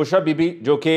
बुशरा बीबी जो कि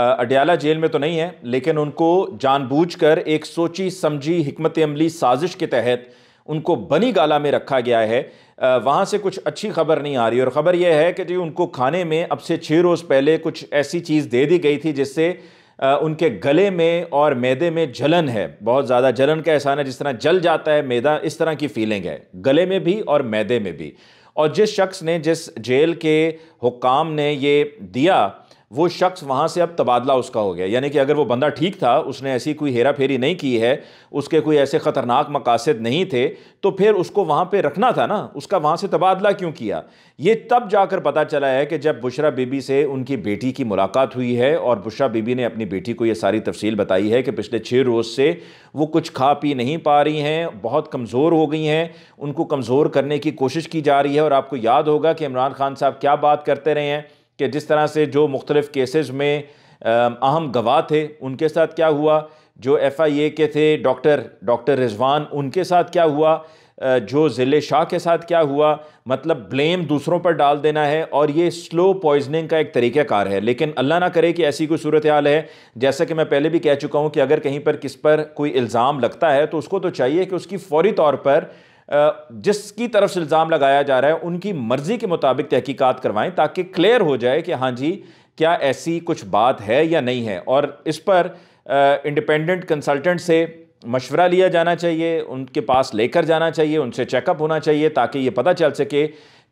अडयाला जेल में तो नहीं है लेकिन उनको जानबूझकर एक सोची समझी हमत अमली साजिश के तहत उनको बनी गाला में रखा गया है वहाँ से कुछ अच्छी खबर नहीं आ रही और ख़बर यह है कि जी उनको खाने में अब से छः रोज़ पहले कुछ ऐसी चीज़ दे दी गई थी जिससे उनके गले में और मैदे में जलन है बहुत ज़्यादा जलन का एहसान है जिस तरह जल जाता है मैदा इस तरह की फीलिंग है गले में भी और मैदे में भी और जिस शख्स ने जिस जेल के हुक्म ने ये दिया वो शख्स वहाँ से अब तबादला उसका हो गया यानी कि अगर वो बंदा ठीक था उसने ऐसी कोई हेरा फेरी नहीं की है उसके कोई ऐसे ख़तरनाक मकासद नहीं थे तो फिर उसको वहाँ पे रखना था ना उसका वहाँ से तबादला क्यों किया ये तब जाकर पता चला है कि जब बुशरा बीबी से उनकी बेटी की मुलाकात हुई है और बुशरा बीबी ने अपनी बेटी को ये सारी तफसील बताई है कि पिछले छः रोज़ से वो कुछ खा पी नहीं पा रही हैं बहुत कमज़ोर हो गई हैं उनको कमज़ोर करने की कोशिश की जा रही है और आपको याद होगा कि इमरान खान साहब क्या बात करते रहे हैं कि जिस तरह से जो मुख्तलिफ़ केसेस में अहम गवाह थे उनके साथ क्या हुआ जो एफ़ आई ए के थे डॉक्टर डॉक्टर रिजवान उनके साथ क्या हुआ जो ज़िले शाह के साथ क्या हुआ मतलब ब्लेम दूसरों पर डाल देना है और ये स्लो पॉइजनिंग का एक तरीक़ाकार है लेकिन अल्लाह ना करे कि ऐसी कोई सूरत हाल है जैसा कि मैं पहले भी कह चुका हूँ कि अगर कहीं पर किस पर कोई इल्ज़ाम लगता है तो उसको तो चाहिए कि उसकी फौरी तौर पर जिसकी तरफ से इल्ज़ाम लगाया जा रहा है उनकी मर्ज़ी के मुताबिक तहकीकात करवाएं ताकि क्लियर हो जाए कि हाँ जी क्या ऐसी कुछ बात है या नहीं है और इस पर इंडिपेंडेंट कंसल्टेंट से मशवरा लिया जाना चाहिए उनके पास लेकर जाना चाहिए उनसे चेकअप होना चाहिए ताकि ये पता चल सके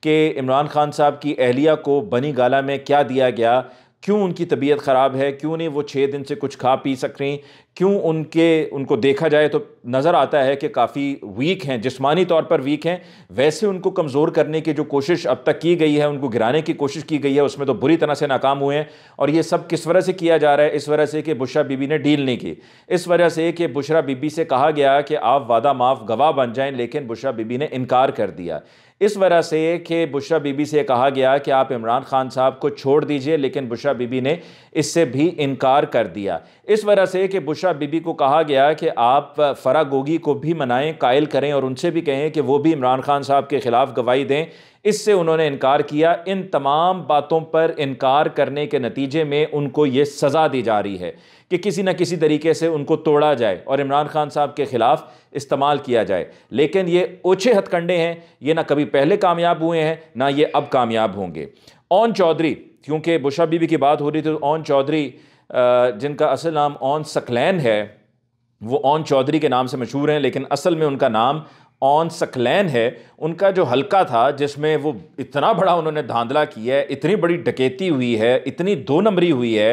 कि इमरान खान साहब की अहलिया को बनी गाला में क्या दिया गया क्यों उनकी तबीयत ख़राब है क्यों नहीं वो छः दिन से कुछ खा पी सक रही क्यों उनके उनको देखा जाए तो नज़र आता है कि काफ़ी वीक हैं जिस्मानी तौर पर वीक हैं वैसे उनको कमज़ोर करने की जो कोशिश अब तक की गई है उनको गिराने की कोशिश की गई है उसमें तो बुरी तरह से नाकाम हुए हैं और ये सब किस वजह से किया जा रहा है इस वजह से कि बुशरा बीबी ने डील नहीं की इस वजह से कि बुशरा बीबी से कहा गया कि आप वादा माफ़ गवाह बन जाएँ लेकिन बुशरा बीबी ने इनकार कर दिया इस वजह से कि बुशरा बीबी से कहा गया कि आप इमरान खान साहब को छोड़ दीजिए लेकिन बुशरा बीबी ने इससे भी इनकार कर दिया इस वजह से कि बुशरा बीबी को कहा गया कि आप फरा गोगी को भी मनाएं कायल करें और उनसे भी कहें कि वो भी इमरान खान साहब के ख़िलाफ़ गवाही दें इससे उन्होंने इनकार किया इन तमाम बातों पर इनकार करने के नतीजे में उनको ये सज़ा दी जा रही है कि किसी न किसी तरीके से उनको तोड़ा जाए और इमरान खान साहब के ख़िलाफ़ इस्तेमाल किया जाए लेकिन ये ओछे हथकंडे हैं ये ना कभी पहले कामयाब हुए हैं ना ये अब कामयाब होंगे ओन चौधरी क्योंकि बुशा बीबी की बात हो रही थी तो ओन चौधरी जिनका असल नाम ओन सकलैन है वो ओन चौधरी के नाम से मशहूर हैं लेकिन असल में उनका नाम ऑन सकलैन है उनका जो हल्का था जिसमें वो इतना बड़ा उन्होंने धांधला किया है इतनी बड़ी डकैती हुई है इतनी दो नंबरी हुई है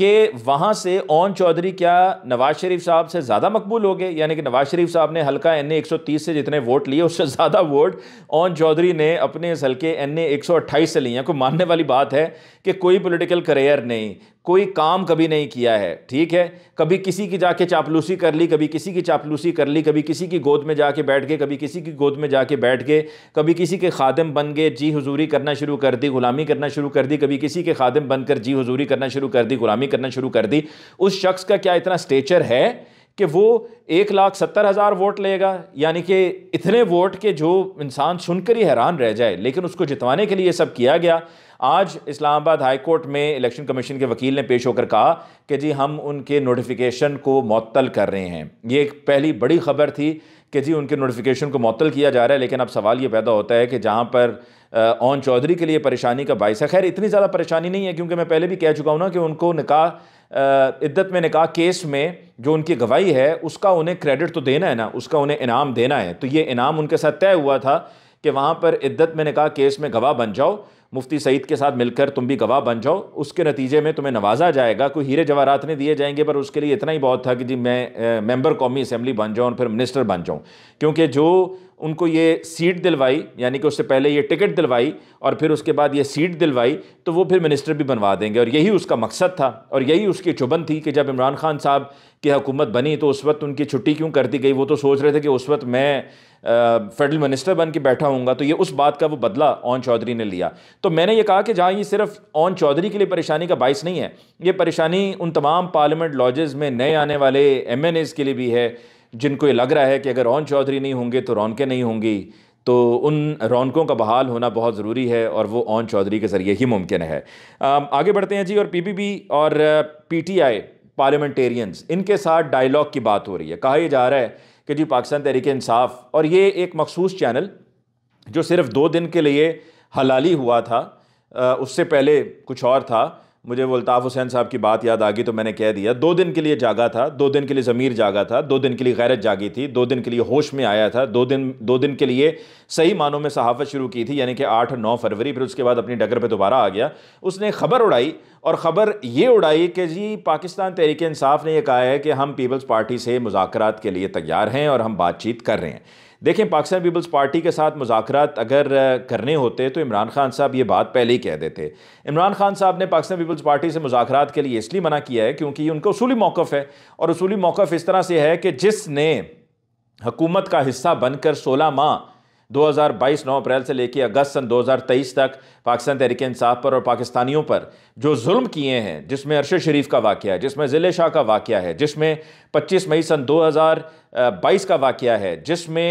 कि वहाँ से ओन चौधरी क्या नवाज शरीफ साहब से ज़्यादा मकबूल हो गए यानी कि नवाज शरीफ साहब ने हल्का एन ए एक से जितने वोट लिए उससे ज़्यादा वोट ओन चौधरी ने अपने इस हल्के एन ए एक से लिए कोई मानने वाली बात है कि कोई पॉलिटिकल करियर नहीं कोई काम कभी नहीं किया है ठीक है कभी किसी की जाके चापलूसी कर ली कभी किसी की चापलूसी कर ली कभी किसी की गोद में जाके बैठ गए कभी किसी की गोद में जाके बैठ गए कभी किसी के खादम बन गए जी हजूरी करना शुरू कर दी गुलामी करना शुरू कर दी कभी किसी के खादम बनकर जी हुजूरी करना शुरू कर दी गुलामी करना शुरू कर दी उस शख्स का क्या इतना स्टेचर है कि वो एक लाख सत्तर हज़ार वोट लेगा यानी कि इतने वोट के जो इंसान सुनकर ही हैरान रह जाए लेकिन उसको जितवाने के लिए सब किया गया आज इस्लामाबाद हाई कोर्ट में इलेक्शन कमीशन के वकील ने पेश होकर कहा कि जी हम उनके नोटिफिकेशन को मअतल कर रहे हैं ये एक पहली बड़ी खबर थी कि जी उनके नोटिफिकेशन को मअतल किया जा रहा है लेकिन अब सवाल ये पैदा होता है कि जहाँ पर ओन चौधरी के लिए परेशानी का बायस है खैर इतनी ज़्यादा परेशानी नहीं है क्योंकि मैं पहले भी कह चुका हूँ ना कि उनको निकाह इद्दत में निकाह केस में जो उनकी गवाही है उसका उन्हें क्रेडिट तो देना है ना उसका उन्हें इनाम देना है तो ये इनाम उनके साथ तय हुआ था कि वहाँ पर इद्दत में निकाह केस में गवाह बन जाओ मुफ्ती सईद के साथ मिलकर तुम भी गवाह बन जाओ उसके नतीजे में तुम्हें नवाजा जाएगा कोई हीरे जवाहरात नहीं दिए जाएंगे पर उसके लिए इतना ही बहुत था कि जी मैं मेंबर कौमी असम्बली बन जाऊँ और फिर मिनिस्टर बन जाऊँ क्योंकि जो उनको ये सीट दिलवाई यानी कि उससे पहले ये टिकट दिलवाई और फिर उसके बाद ये सीट दिलवाई तो वो फिर मिनिस्टर भी बनवा देंगे और यही उसका मकसद था और यही उसकी चुबन थी कि जब इमरान खान साहब की हुकूमत बनी तो उस वक्त उनकी छुट्टी क्यों कर दी गई वो तो सोच रहे थे कि उस वक्त मैं फेडरल मिनिस्टर बन के बैठा हूँ तो ये उस बात का वो बदला ओन चौधरी ने लिया तो मैंने ये कहा कि जहाँ ये सिर्फ ओन चौधरी के लिए परेशानी का बायस नहीं है ये परेशानी उन तमाम पार्लियामेंट लॉजेज़ में नए आने वाले एम के लिए भी है जिनको ये लग रहा है कि अगर रौन चौधरी नहीं होंगे तो रौनकें नहीं होंगी तो उन रौनकों का बहाल होना बहुत ज़रूरी है और वो ओन चौधरी के ज़रिए ही मुमकिन है आगे बढ़ते हैं जी और पीपीबी और पीटीआई पार्लियामेंटेरियंस इनके साथ डायलॉग की बात हो रही है कहा यह जा रहा है कि जी पाकिस्तान तहरीक इंसाफ और ये एक मखसूस चैनल जो सिर्फ दो दिन के लिए हलाली हुआ था उससे पहले कुछ और था मुझे वल्ताफ़ हुसैन साहब की बात याद आ गई तो मैंने कह दिया दो दिन के लिए जागा था दो दिन के लिए ज़मीर जागा था दो दिन के लिए गैरत जागी थी दो दिन के लिए होश में आया था दो दिन दो दिन के लिए सही मानों में सहाफ़त शुरू की थी यानी कि आठ नौ फरवरी फिर उसके बाद अपनी डगर पर दोबारा आ गया उसने खबर उड़ाई और ख़बर ये उड़ाई कि जी पाकिस्तान तहरीक इंसाफ ने यह कहा है कि हम पीपल्स पार्टी से मुजाकर के लिए तैयार हैं और हम बातचीत कर रहे हैं देखें पाकिस्तान पीपल्स पार्टी के साथ मुजात अगर करने होते तो इमरान खान साहब ये बात पहले ही कह देते इमरान खान साहब ने पाकिस्तान पीपल्स पार्टी से मुजात के लिए इसलिए मना किया है क्योंकि उनका उसूली मौक़ है और उसूली मौक़ इस तरह से है कि जिसने हकूमत का हिस्सा बनकर सोलह माह 2022 नौ अप्रैल से लेकर अगस्त सन 2023 तक पाकिस्तान तहरीक इंसाफ पर और पाकिस्तानियों पर जो जुल्म किए हैं जिसमें अरशद शरीफ का वाक़ है जिसमें ज़िले शाह का वाक़ है जिसमें 25 मई सन 2022 का वाक़ है जिसमें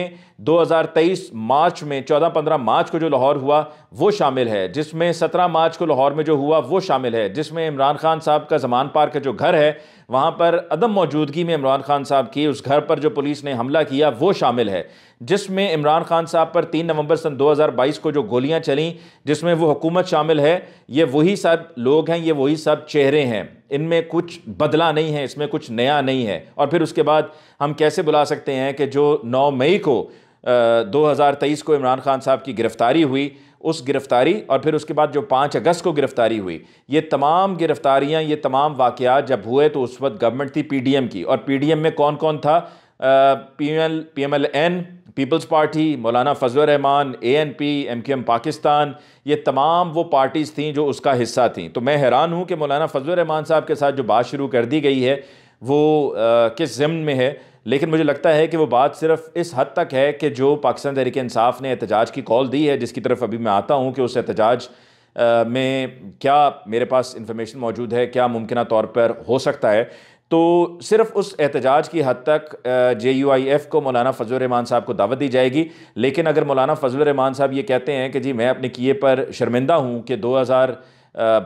2023 मार्च में 14-15 मार्च को जो लाहौर हुआ वो शामिल है जिसमें 17 मार्च को लाहौर में जो हुआ वो शामिल है जिसमें इमरान खान साहब का जमान पार्क का जो घर है वहाँ पर अदम मौजूदगी में इमरान खान साहब की उस घर पर जो पुलिस ने हमला किया वो शामिल है जिसमें इमरान खान साहब पर तीन नवंबर सन 2022 को जो गोलियां चलीं जिसमें वो हुकूमत शामिल है ये वही सब लोग हैं ये वही सब चेहरे हैं इनमें कुछ बदला नहीं है इसमें कुछ नया नहीं है और फिर उसके बाद हम कैसे बुला सकते हैं कि जो 9 मई को दो हज़ार तेईस को इमरान खान साहब की गिरफ़्तारी हुई उस गिरफ़्तारी और फिर उसके बाद जो पाँच अगस्त को गिरफ़्तारी हुई ये तमाम गिरफ़्तारियाँ ये तमाम वाक़ जब हुए तो उस वक्त गवर्नमेंट थी पी डी एम की और पी डी एम में कौन कौन था P M L P M L N Peoples Party Maulana Fazal Rehman A N P M Q M Pakistan ये तमाम वो पार्टीज़ थी जो उसका हिस्सा थी तो मैं हैरान हूँ कि मौलाना फजल रहमान साहब के साथ जो बात शुरू कर दी गई है वो आ, किस ज़मन में है लेकिन मुझे लगता है कि वो बात सिर्फ इस हद तक है कि जो पाकिस्तान तहरीक इंसाफ ने एहतजाज की कॉल दी है जिसकी तरफ अभी मैं आता हूँ कि उस एहतजाज में क्या मेरे पास इंफॉर्मेशन मौजूद है क्या मुमकिन तौर पर हो सकता है तो सिर्फ उस एहतजाज की हद तक जे यू आई एफ़ को मौलाना फजल रहमान साहब को दावत दी जाएगी लेकिन अगर मौलाना फजल रहमान साहब ये कहते हैं कि जी मैं अपने किए पर शर्मिंदा हूँ कि दो हज़ार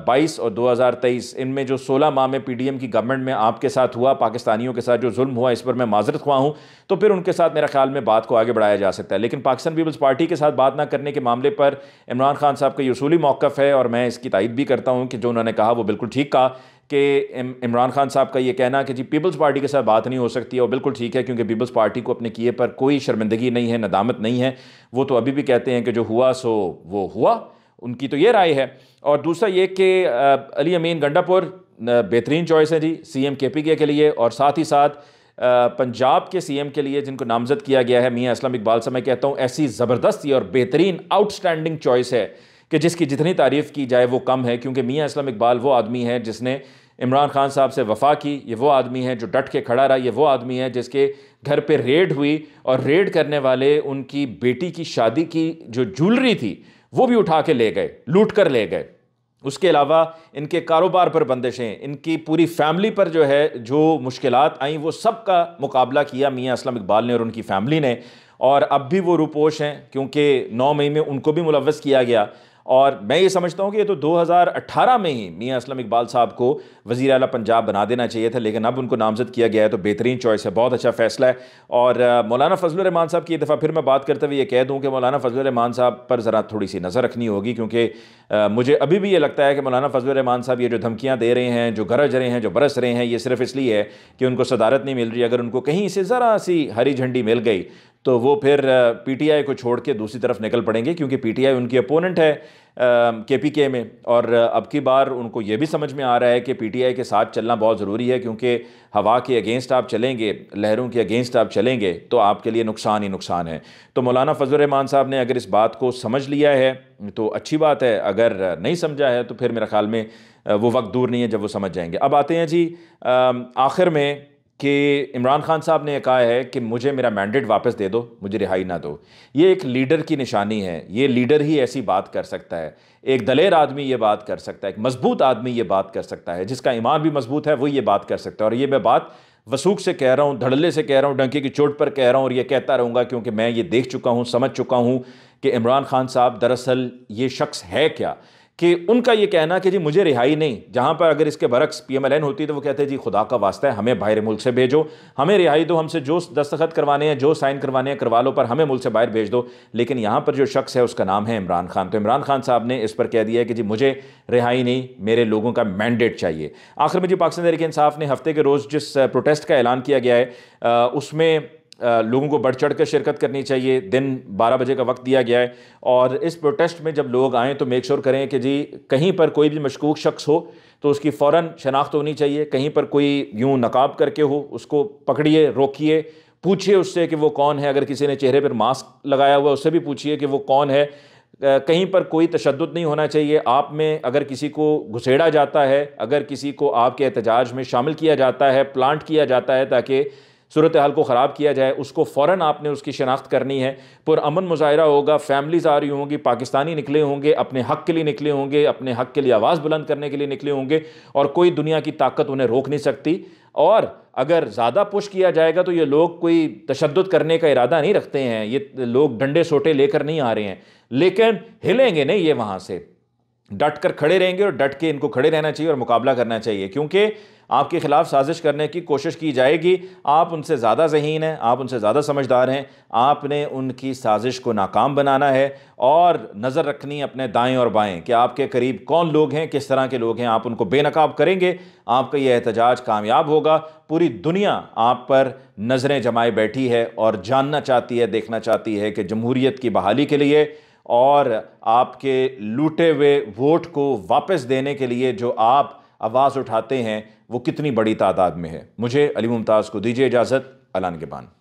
बाईस और 2023 इनमें जो 16 माह में पीडीएम की गवर्नमेंट में आपके साथ हुआ पाकिस्तानियों के साथ जो जुल्म हुआ इस पर मैं माजरत हुआ हूँ तो फिर उनके साथ मेरे ख्याल में बात को आगे बढ़ाया जा सकता है लेकिन पाकिस्तान पीपल्स पार्टी के साथ बात ना करने के मामले पर इमरान खान साहब का यूसूली मौक़ है और मैं इसकी तायद भी करता हूँ कि जो उन्होंने कहा वो बिल्कुल ठीक कहा कि इमरान खान साहब का ये कहना कि जी पीपल्स पार्टी के साथ बात नहीं हो सकती और बिल्कुल ठीक है क्योंकि पीपल्स पार्टी को अपने किए पर कोई शर्मिंदगी नहीं है नदामत नहीं है वो तो अभी भी कहते हैं कि जो हुआ सो वो हुआ उनकी तो ये राय है और दूसरा ये कि अली अमीन गंडापुर बेहतरीन चॉइस है जी सी एम के पी के लिए और साथ ही साथ पंजाब के एम के लिए जिनको नामजद किया गया है मियाँ इस्लाम इकबाल से मैं कहता हूँ ऐसी ज़बरदस्त और बेहतरीन आउटस्टैंडिंग चॉइस है कि जिसकी जितनी तारीफ़ की जाए वो कम है क्योंकि मियाँ इस्लाम इकबाल वो आदमी है जिसने इमरान खान साहब से वफा की ये वो आदमी है जो डट के खड़ा रहा ये वो आदमी है जिसके घर पे रेड हुई और रेड करने वाले उनकी बेटी की शादी की जो ज्वेलरी थी वो भी उठा के ले गए लूट कर ले गए उसके अलावा इनके कारोबार पर बंदिशें इनकी पूरी फैमिली पर जो है जो मुश्किल आई वो सब का मुकाबला किया मियाँ इस्लाम इकबाल ने और उनकी फैमिली ने और अब भी वो रुपोश हैं क्योंकि नौ मई में उनको भी मुलवस किया गया और मैं ये समझता हूँ कि ये तो 2018 में ही मियाँ असलम इकबाल साहब को वज़ी अला पंजाब बना देना चाहिए था लेकिन अब उनको नामज़द किया गया है तो बेहतरीन चॉइस है बहुत अच्छा फैसला है और मौलाना फजल रहमान साहब की दफ़ा फिर मैं बात करते हुए ये कह दूँ कि मौलाना फजल रहमान साहब पर ज़रा थोड़ी सी नज़र रखनी होगी क्योंकि मुझे अभी भी ये लगता है कि मौलाना फजल रहमान साहब ये जो धमकियाँ दे रहे हैं जो गरज रहे हैं जो बरस रहे हैं ये सिर्फ इसलिए है कि उनको सदारत नहीं मिल रही अगर उनको कहीं से ज़रा सी हरी झंडी मिल गई तो वो फिर पीटीआई को छोड़ के दूसरी तरफ निकल पड़ेंगे क्योंकि पीटीआई उनकी अपोनेंट है के पी के में और अब की बार उनको ये भी समझ में आ रहा है कि पीटीआई के साथ चलना बहुत ज़रूरी है क्योंकि हवा के अगेंस्ट आप चलेंगे लहरों के अगेंस्ट आप चलेंगे तो आपके लिए नुकसान ही नुकसान है तो मौलाना फजलरहमान साहब ने अगर इस बात को समझ लिया है तो अच्छी बात है अगर नहीं समझा है तो फिर मेरे ख्याल में वो वक्त दूर नहीं है जब वो समझ जाएंगे अब आते हैं जी आखिर में कि इमरान खान साहब ने कहा है कि मुझे मेरा मैंडेट वापस दे दो मुझे रिहाई ना दो ये एक लीडर की निशानी है ये लीडर ही ऐसी बात कर सकता है एक दलेर आदमी ये बात कर सकता है एक मजबूत आदमी ये बात कर सकता है जिसका ईमान भी मजबूत है वो ये बात कर सकता है और ये मैं बात वसूख से कह रहा हूँ धड़ल्ले से कह रहा हूँ डंके की चोट पर कह रहा हूँ और ये कहता रहूँगा क्योंकि मैं ये देख चुका हूँ समझ चुका हूँ कि इमरान खान साहब दरअसल ये शख्स है क्या कि उनका ये कहना कि जी मुझे रिहाई नहीं जहाँ पर अगर इसके बरक्स पी एम एल एन होती तो वो कहते हैं जी खुदा का वास्ता है हमें बाहर मुल्क से भेजो हमें रिहाई दो हमसे जो दस्तखत करवाने हैं जो साइन करवाने हैं करवा लो पर हमें मुल्क से बाहर भेज दो लेकिन यहाँ पर जो शख्स है उसका नाम है इमरान खान तो इमरान खान साहब ने इस पर कह दिया है कि जी मुझे रिहाई नहीं मेरे लोगों का मैंडेट चाहिए आखिर में जी पाकिस्तान तरीके इंसाफ ने हफ्ते के रोज़ जिस प्रोटेस्ट का ऐलान किया गया है उसमें लोगों को बढ़ चढ़ कर शिरकत करनी चाहिए दिन 12 बजे का वक्त दिया गया है और इस प्रोटेस्ट में जब लोग आएँ तो मेक श्योर करें कि जी कहीं पर कोई भी मशकूक शख्स हो तो उसकी फ़ौर शनाख्त होनी चाहिए कहीं पर कोई यूँ नकाब करके हो उसको पकड़िए रोकिए पूछिए उससे कि वो कौन है अगर किसी ने चेहरे पर मास्क लगाया हुआ है उससे भी पूछिए कि वो कौन है कहीं पर कोई तशद नहीं होना चाहिए आप में अगर किसी को घुसेड़ा जाता है अगर किसी को आपके एहतजाज में शामिल किया जाता है प्लांट किया जाता है ताकि सूरत हाल को ख़राब किया जाए उसको फ़ौर आपने उसकी शनाख्त करनी है पुरमन मुजाहरा होगा फैमिलीज़ आ रही होंगी पाकिस्तानी निकले होंगे अपने हक़ के लिए निकले होंगे अपने हक़ के लिए आवाज़ बुलंद करने के लिए निकले होंगे और कोई दुनिया की ताकत उन्हें रोक नहीं सकती और अगर ज़्यादा पुश किया जाएगा तो ये लोग कोई तशद करने का इरादा नहीं रखते हैं ये लोग डंडे सोटे लेकर नहीं आ रहे हैं लेकिन हिलेंगे नहीं ये वहाँ से डट कर खड़े रहेंगे और डट के इनको खड़े रहना चाहिए और मुकाबला करना चाहिए क्योंकि आपके खिलाफ साजिश करने की कोशिश की जाएगी आप उनसे ज़्यादा जहीन हैं आप उनसे ज़्यादा समझदार हैं आपने उनकी साजिश को नाकाम बनाना है और नज़र रखनी अपने दाएं और बाएं कि आपके करीब कौन लोग हैं किस तरह के लोग हैं आप उनको बेनकाब करेंगे आपका यह एहतजाज कामयाब होगा पूरी दुनिया आप पर नज़रें जमाए बैठी है और जानना चाहती है देखना चाहती है कि जमहूरीत की बहाली के लिए और आपके लूटे हुए वोट को वापस देने के लिए जो आप आवाज़ उठाते हैं वो कितनी बड़ी तादाद में है मुझे अली मुमताज़ को दीजिए इजाज़त अलान के बान